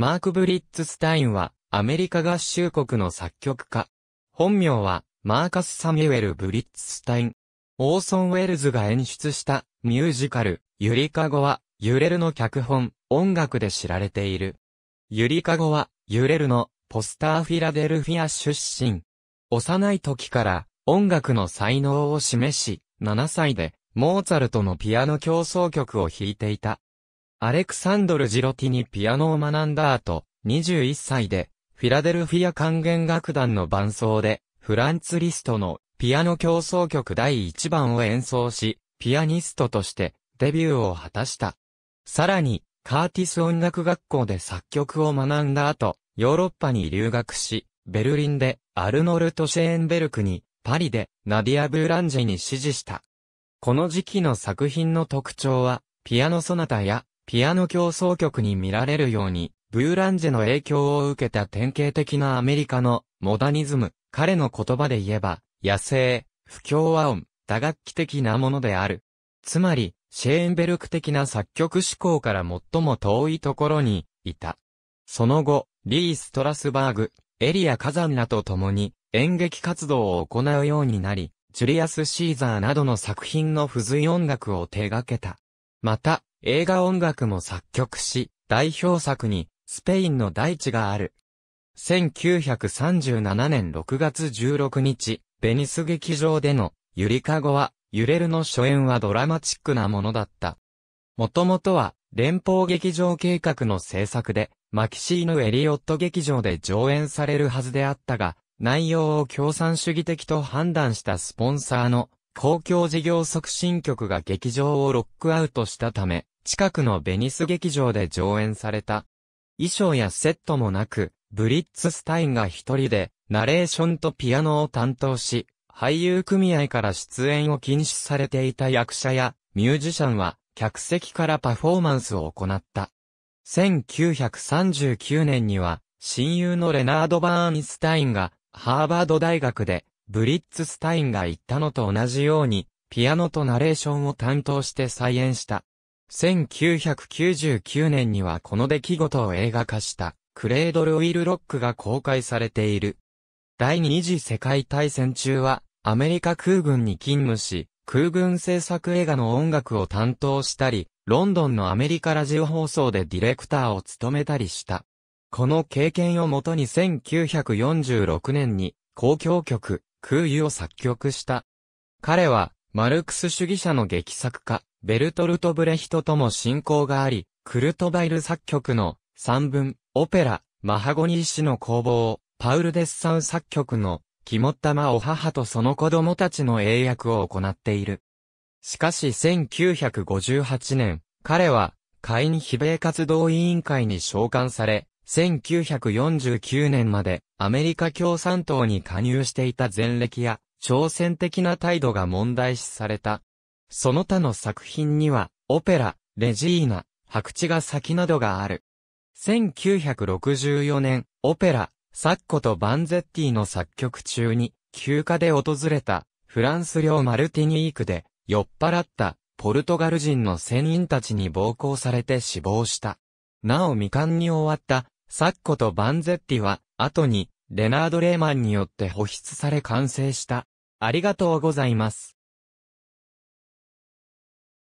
マーク・ブリッツスタインは、アメリカ合衆国の作曲家。本名は、マーカス・サミュエル・ブリッツスタイン。オーソン・ウェルズが演出したミュージカル、ユリカゴは、揺れるの脚本、音楽で知られている。ユリカゴは、揺れるの、ポスターフィラデルフィア出身。幼い時から音楽の才能を示し、7歳でモーツァルトのピアノ協奏曲を弾いていた。アレクサンドル・ジロティにピアノを学んだ後、21歳で、フィラデルフィア管弦楽団の伴奏で、フランツ・リストのピアノ競奏曲第1番を演奏し、ピアニストとしてデビューを果たした。さらに、カーティス音楽学校で作曲を学んだ後、ヨーロッパに留学し、ベルリンでアルノルト・シェーンベルクに、パリでナディア・ブーランジェに指示した。この時期の作品の特徴は、ピアノソナタやピアノ競争曲に見られるように、ブーランジェの影響を受けた典型的なアメリカのモダニズム、彼の言葉で言えば、野生、不協和音、打楽器的なものである。つまり、シェーンベルク的な作曲思考から最も遠いところにいた。その後、リー・ストラスバーグ、エリア・カザンらと共に演劇活動を行うようになり、ジュリアス・シーザーなどの作品の付随音楽を手掛けた。また、映画音楽も作曲し、代表作に、スペインの大地がある。1937年6月16日、ベニス劇場での、ゆりかごは、揺れるの初演はドラマチックなものだった。もともとは、連邦劇場計画の制作で、マキシーヌ・エリオット劇場で上演されるはずであったが、内容を共産主義的と判断したスポンサーの公共事業促進局が劇場をロックアウトしたため、近くのベニス劇場で上演された。衣装やセットもなく、ブリッツスタインが一人で、ナレーションとピアノを担当し、俳優組合から出演を禁止されていた役者やミュージシャンは客席からパフォーマンスを行った。1939年には親友のレナード・バーンスタインがハーバード大学でブリッツスタインが言ったのと同じようにピアノとナレーションを担当して再演した。1999年にはこの出来事を映画化したクレードルウィルロックが公開されている。第二次世界大戦中はアメリカ空軍に勤務し、空軍制作映画の音楽を担当したり、ロンドンのアメリカラジオ放送でディレクターを務めたりした。この経験をもとに1946年に公共曲、空輸を作曲した。彼は、マルクス主義者の劇作家、ベルトルト・ブレヒトとも親交があり、クルトバイル作曲の三文、オペラ、マハゴニー氏の工房、パウル・デッサン作曲の肝タ玉お母とその子供たちの英訳を行っている。しかし1958年、彼は会員非米活動委員会に召喚され、1949年までアメリカ共産党に加入していた前歴や、挑戦的な態度が問題視されたその他の作品には、オペラ、レジーナ、白地が先などがある。1964年、オペラ、サッコとバンゼッティの作曲中に、休暇で訪れた、フランス領マルティニークで、酔っ払った、ポルトガル人の船員たちに暴行されて死亡した。なお未完に終わった、サッコとバンゼッティは、後に、レナード・レーマンによって保筆され完成した。ありがとうございます。